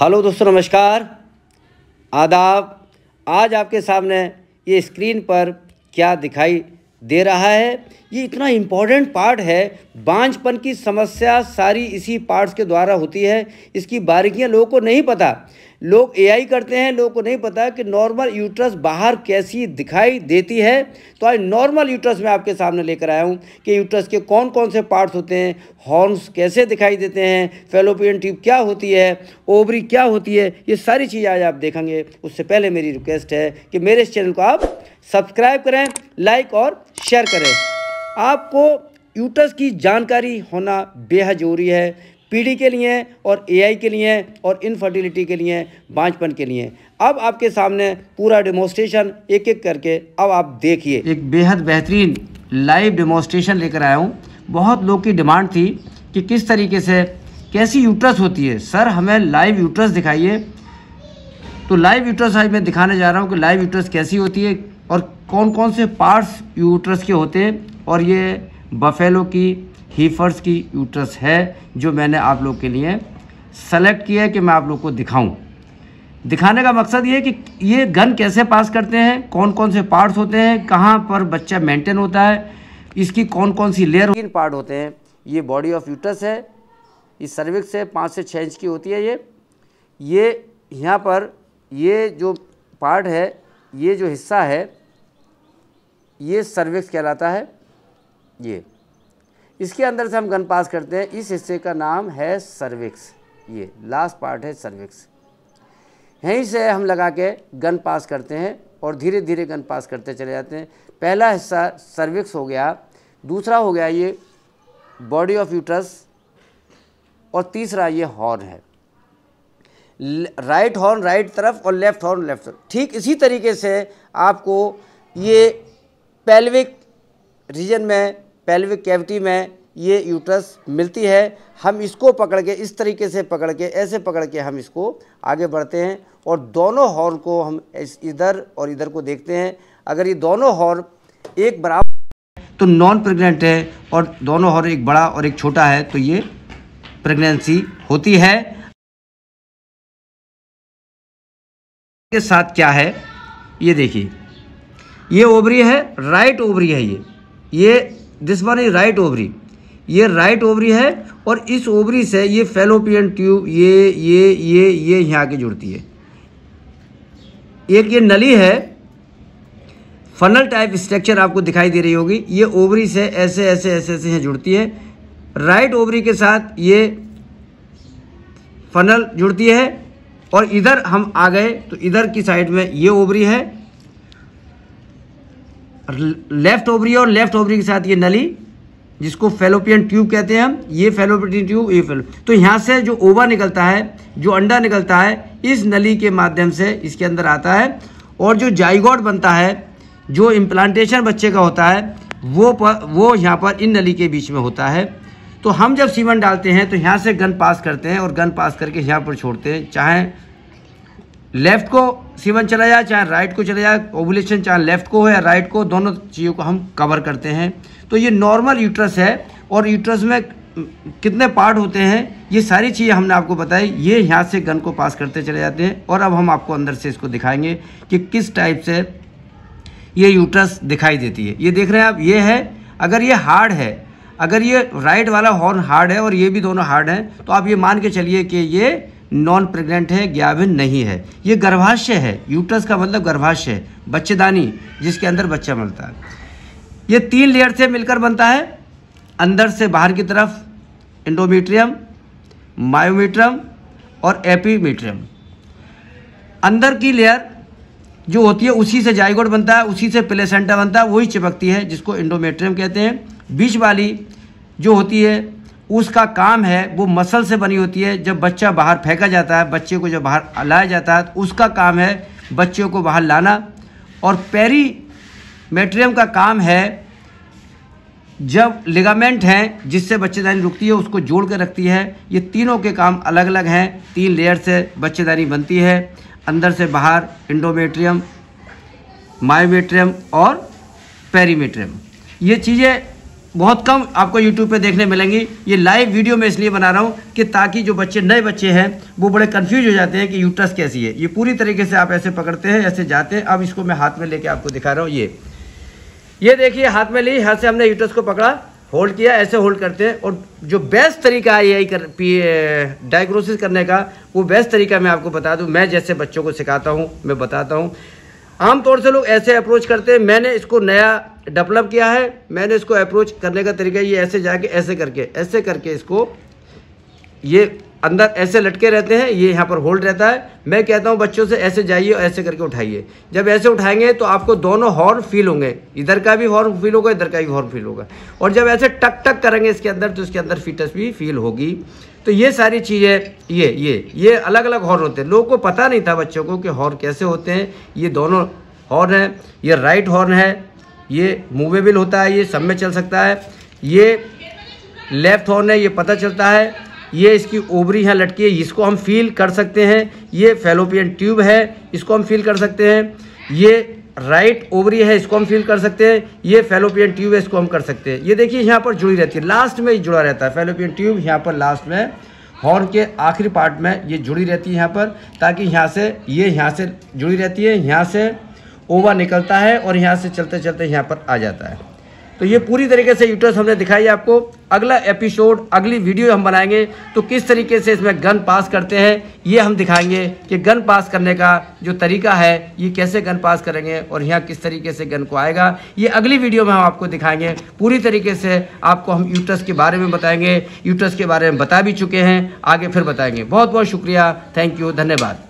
hello दोस्तों नमस्कार आदाब आज आपके सामने ये स्क्रीन पर क्या दिखाई दे रहा है ये इतना इम्पॉर्टेंट पार्ट है बांझपन की समस्या सारी इसी पार्ट्स के द्वारा होती है इसकी बारीकियां लोगों को नहीं पता लोग एआई करते हैं लोगों को नहीं पता कि नॉर्मल यूट्रस बाहर कैसी दिखाई देती है तो आज नॉर्मल यूट्रस में आपके सामने लेकर आया हूँ कि यूट्रस के कौन कौन से पार्ट्स होते हैं हॉर्न्स कैसे दिखाई देते हैं फेलोपियन ट्यूब क्या होती है ओबरी क्या होती है ये सारी चीज़ें आज आप देखेंगे उससे पहले मेरी रिक्वेस्ट है कि मेरे इस चैनल को आप सब्सक्राइब करें लाइक और शेयर करें आपको यूटस की जानकारी होना बेहद ज़रूरी है पीढ़ी के लिए और एआई के लिए और इनफर्टिलिटी के लिए बांझपन के लिए अब आपके सामने पूरा डेमोस्ट्रेशन एक एक करके अब आप देखिए एक बेहद बेहतरीन लाइव डेमोस्ट्रेशन लेकर आया हूँ बहुत लोग की डिमांड थी कि किस तरीके से कैसी यूटर्स होती है सर हमें लाइव यूटर्स दिखाइए तो लाइव यूटर्स आज मैं दिखाने जा रहा हूँ कि लाइव यूटर्स कैसी होती है और कौन कौन से पार्ट्स यूटर्स के होते हैं और ये बफेलो की हीफर्स की यूट्रस है जो मैंने आप लोग के लिए सेलेक्ट किया है कि मैं आप लोग को दिखाऊं दिखाने का मकसद ये है कि ये गन कैसे पास करते हैं कौन कौन से पार्ट्स होते हैं कहाँ पर बच्चा मेंटेन होता है इसकी कौन कौन सी लेयर तीन पार्ट होते हैं ये बॉडी ऑफ यूटरस है ये सर्विक्स है पाँच से छः इंच की होती है ये ये यहाँ पर ये जो पार्ट है ये जो हिस्सा है ये सर्विक्स कहलाता है ये इसके अंदर से हम गन पास करते हैं इस हिस्से का नाम है सर्विक्स ये लास्ट पार्ट है सर्विक्स यहीं से हम लगा के गन पास करते हैं और धीरे धीरे गन पास करते चले जाते हैं पहला हिस्सा सर्विक्स हो गया दूसरा हो गया ये बॉडी ऑफ यूटरस और तीसरा ये हॉर्न है राइट हॉर्न राइट तरफ और लेफ्ट हॉर्न लेफ्ट तरफ ठीक इसी तरीके से आपको ये पेल्विक रीजन में पेल्विक कैविटी में ये यूट्रस मिलती है हम इसको पकड़ के इस तरीके से पकड़ के ऐसे पकड़ के हम इसको आगे बढ़ते हैं और दोनों हॉर्न को हम इधर और इधर को देखते हैं अगर ये दोनों हॉर्न एक बराबर तो नॉन प्रेग्नेंट है और दोनों हॉर्न एक बड़ा और एक छोटा है तो ये प्रेगनेंसी होती है के साथ क्या है ये देखिए ये ओबरी है राइट ओबरी है ये ये this one is right ovary ये राइट ओवरी है और इस ओवरी से ये फेलोपियन ट्यूब ये ये ये ये यहाँ की जुड़ती है एक ये नली है फनल टाइप स्ट्रक्चर आपको दिखाई दे रही होगी ये ओवरी से ऐसे ऐसे ऐसे ऐसे यहाँ जुड़ती है राइट ओवरी के साथ ये फनल जुड़ती है और इधर हम आ गए तो इधर की साइड में ये ओवरी है लेफ्ट ओवरी और लेफ्ट ओवरी के साथ ये नली जिसको फेलोपियन ट्यूब कहते हैं हम ये फेलोपियन ट्यूब ये फेलो तो यहाँ से जो ओवा निकलता है जो अंडा निकलता है इस नली के माध्यम से इसके अंदर आता है और जो जाइगॉड बनता है जो इम्प्लांटेशन बच्चे का होता है वो पर वो यहाँ पर इन नली के बीच में होता है तो हम जब सीमन डालते हैं तो यहाँ से गन पास करते हैं और गन पास करके यहाँ पर छोड़ते हैं चाहे लेफ्ट को सीवन चला जाए चाहे राइट को चला जाए ओबुलेशन चाहे लेफ्ट को हो या राइट को दोनों चीज़ों को हम कवर करते हैं तो ये नॉर्मल यूट्रस है और यूट्रस में कितने पार्ट होते हैं ये सारी चीज़ें हमने आपको बताई ये यहाँ से गन को पास करते चले जाते हैं और अब हम आपको अंदर से इसको दिखाएंगे कि किस टाइप से ये यूट्रस दिखाई देती है ये देख रहे हैं आप ये है अगर ये हार्ड है अगर ये राइट वाला हॉर्न हार्ड है और ये भी दोनों हार्ड हैं तो आप ये मान के चलिए कि ये नॉन प्रेग्नेंट है ग्याविन नहीं है ये गर्भाशय है यूटस का मतलब गर्भाशय है बच्चेदानी जिसके अंदर बच्चा मिलता है ये तीन लेयर से मिलकर बनता है अंदर से बाहर की तरफ इंडोमीट्रियम मायोमीट्रियम और एपीमीट्रियम अंदर की लेयर जो होती है उसी से जाइगोड बनता है उसी से प्लेसेंटा बनता है वही चिपकती है जिसको इंडोमेट्रियम कहते हैं बीच वाली जो होती है उसका काम है वो मसल से बनी होती है जब बच्चा बाहर फेंका जाता है बच्चे को जब बाहर लाया जाता है तो उसका काम है बच्चों को बाहर लाना और पेरी मेट्रियम का काम है जब लिगामेंट हैं जिससे बच्चेदानी रुकती है उसको जोड़ कर रखती है ये तीनों के काम अलग अलग हैं तीन लेयर से बच्चेदानी बनती है अंदर से बाहर इंडोमेट्रियम मायोमेट्रियम और पेरीमेट्रियम ये चीज़ें बहुत कम आपको यूट्यूब पे देखने मिलेंगी ये लाइव वीडियो मैं इसलिए बना रहा हूँ कि ताकि जो बच्चे नए बच्चे हैं वो बड़े कंफ्यूज हो जाते हैं कि यूट्रस कैसी है ये पूरी तरीके से आप ऐसे पकड़ते हैं ऐसे जाते हैं अब इसको मैं हाथ में लेके आपको दिखा रहा हूँ ये ये देखिए हाथ में ली हाथ से हमने यूट्रस को पकड़ा होल्ड किया ऐसे होल्ड करते हैं और जो बेस्ट तरीका है यही कर डायग्नोसिस करने का वो बेस्ट तरीका मैं आपको बता दूँ मैं जैसे बच्चों को सिखाता हूँ मैं बताता हूँ आमतौर से लोग ऐसे अप्रोच करते हैं मैंने इसको नया डेवलप किया है मैंने इसको अप्रोच करने का तरीका ये ऐसे जाके ऐसे करके ऐसे करके इसको ये अंदर ऐसे लटके रहते हैं ये यहाँ पर होल्ड रहता है मैं कहता हूँ बच्चों से ऐसे जाइए और ऐसे करके उठाइए जब ऐसे उठाएंगे तो आपको दोनों हॉर्न फील होंगे इधर का भी हॉर्न फील होगा इधर का भी हॉर्न फील होगा और जब ऐसे टक टक करेंगे इसके अंदर तो इसके अंदर फिटनेस भी फील होगी तो ये सारी चीज़ें ये ये ये अलग अलग हॉर्न होते हैं लोगों को पता नहीं था बच्चों को कि हॉर्न कैसे होते हैं ये दोनों हॉर्न है ये राइट हॉर्न है ये मूवेबल होता है ये सब में चल सकता है ये लेफ्ट हॉर्न है ये पता चलता है ये इसकी ओबरी है लटकी है इसको हम फील कर सकते हैं ये फेलोपियन ट्यूब है इसको हम फील कर सकते हैं ये राइट ओवरी है इसको हम फील कर सकते हैं ये फेलोपियन ट्यूब है इसको हम कर सकते हैं ये देखिए यहाँ पर जुड़ी रहती है लास्ट में जुड़ा रहता है फेलोपियन ट्यूब यहाँ पर लास्ट में हॉर्न के आखिरी पार्ट में ये जुड़ी रहती है यहाँ पर ताकि यहाँ से ये यहाँ से जुड़ी रहती है यहाँ से ओवा निकलता है और यहाँ से चलते चलते यहाँ पर आ जाता है तो ये पूरी तरीके से यूटर्स हमने दिखाई आपको अगला एपिसोड अगली वीडियो हम बनाएंगे तो किस तरीके से इसमें गन पास करते हैं ये हम दिखाएंगे कि गन पास करने का जो तरीका है ये कैसे गन पास करेंगे और यहाँ किस तरीके से गन को आएगा ये अगली वीडियो में हम आपको दिखाएंगे पूरी तरीके से आपको हम यूटस के बारे में बताएंगे यूटस के बारे में बता भी चुके हैं आगे फिर बताएंगे बहुत बहुत शुक्रिया थैंक यू धन्यवाद